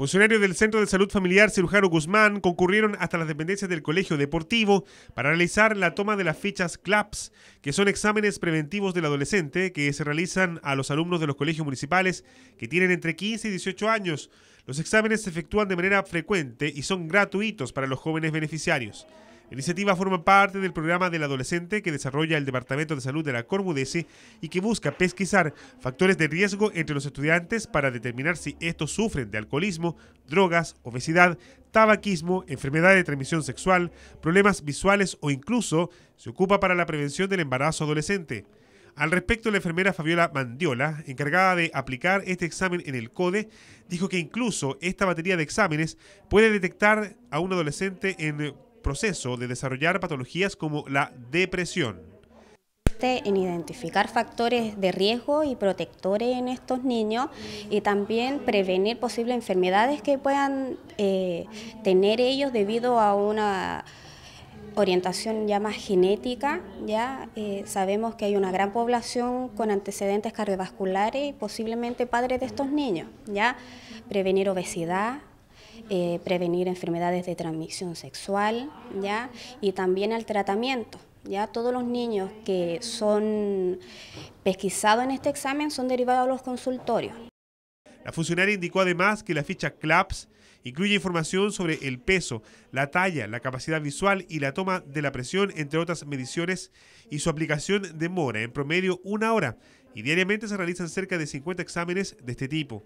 Funcionarios del Centro de Salud Familiar Cirujano Guzmán concurrieron hasta las dependencias del Colegio Deportivo para realizar la toma de las fichas CLAPS, que son exámenes preventivos del adolescente que se realizan a los alumnos de los colegios municipales que tienen entre 15 y 18 años. Los exámenes se efectúan de manera frecuente y son gratuitos para los jóvenes beneficiarios. La iniciativa forma parte del programa del adolescente que desarrolla el Departamento de Salud de la Cormudese y que busca pesquisar factores de riesgo entre los estudiantes para determinar si estos sufren de alcoholismo, drogas, obesidad, tabaquismo, enfermedad de transmisión sexual, problemas visuales o incluso se ocupa para la prevención del embarazo adolescente. Al respecto, la enfermera Fabiola Mandiola, encargada de aplicar este examen en el CODE, dijo que incluso esta batería de exámenes puede detectar a un adolescente en proceso de desarrollar patologías como la depresión. Este, en identificar factores de riesgo y protectores en estos niños y también prevenir posibles enfermedades que puedan eh, tener ellos debido a una orientación ya más genética, ya eh, sabemos que hay una gran población con antecedentes cardiovasculares y posiblemente padres de estos niños, ya prevenir obesidad, eh, prevenir enfermedades de transmisión sexual ¿ya? y también al tratamiento. ¿ya? Todos los niños que son pesquisados en este examen son derivados a los consultorios. La funcionaria indicó además que la ficha CLAPS incluye información sobre el peso, la talla, la capacidad visual y la toma de la presión, entre otras mediciones, y su aplicación demora en promedio una hora y diariamente se realizan cerca de 50 exámenes de este tipo.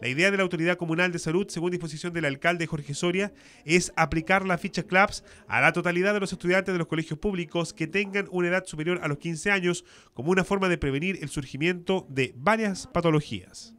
La idea de la Autoridad Comunal de Salud, según disposición del alcalde Jorge Soria, es aplicar la ficha CLAPS a la totalidad de los estudiantes de los colegios públicos que tengan una edad superior a los 15 años como una forma de prevenir el surgimiento de varias patologías.